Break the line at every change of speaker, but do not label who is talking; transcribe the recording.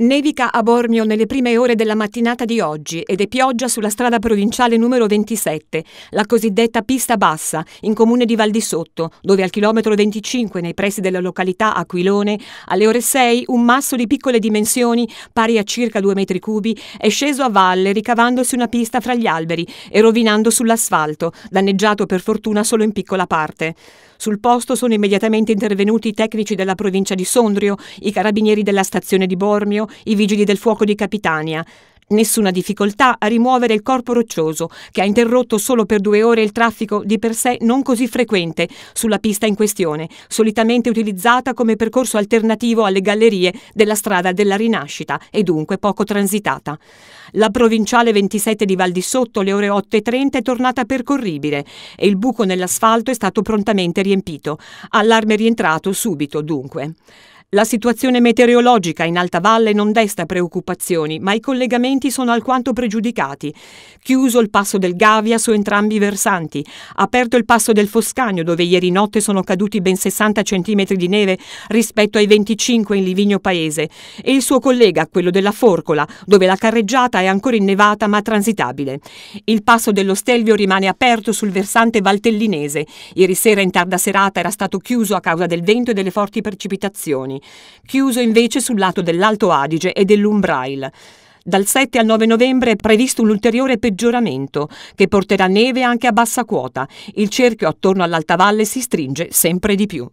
Nevica a Bormio nelle prime ore della mattinata di oggi ed è pioggia sulla strada provinciale numero 27, la cosiddetta pista bassa, in comune di Val di Sotto, dove al chilometro 25 nei pressi della località Aquilone, alle ore 6 un masso di piccole dimensioni, pari a circa 2 metri cubi, è sceso a valle ricavandosi una pista fra gli alberi e rovinando sull'asfalto, danneggiato per fortuna solo in piccola parte. Sul posto sono immediatamente intervenuti i tecnici della provincia di Sondrio, i carabinieri della stazione di Bormio, i vigili del fuoco di Capitania. Nessuna difficoltà a rimuovere il corpo roccioso, che ha interrotto solo per due ore il traffico di per sé non così frequente sulla pista in questione, solitamente utilizzata come percorso alternativo alle gallerie della strada della Rinascita e dunque poco transitata. La provinciale 27 di Val di Sotto alle ore 8.30 è tornata percorribile e il buco nell'asfalto è stato prontamente riempito. Allarme rientrato subito, dunque. La situazione meteorologica in Alta Valle non desta preoccupazioni, ma i collegamenti sono alquanto pregiudicati. Chiuso il passo del Gavia su entrambi i versanti, aperto il passo del Foscagno dove ieri notte sono caduti ben 60 cm di neve rispetto ai 25 in Livigno Paese, e il suo collega, quello della Forcola, dove la carreggiata è ancora innevata ma transitabile. Il passo dello Stelvio rimane aperto sul versante valtellinese. Ieri sera in tarda serata era stato chiuso a causa del vento e delle forti precipitazioni chiuso invece sul lato dell'Alto Adige e dell'Umbrail. Dal 7 al 9 novembre è previsto un ulteriore peggioramento che porterà neve anche a bassa quota. Il cerchio attorno all'Alta Valle si stringe sempre di più.